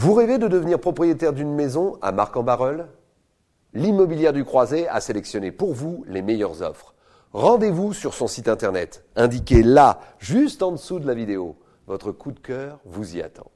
Vous rêvez de devenir propriétaire d'une maison à Marc-en-Barœul L'immobilière du Croisé a sélectionné pour vous les meilleures offres. Rendez-vous sur son site internet, indiqué là, juste en dessous de la vidéo. Votre coup de cœur vous y attend.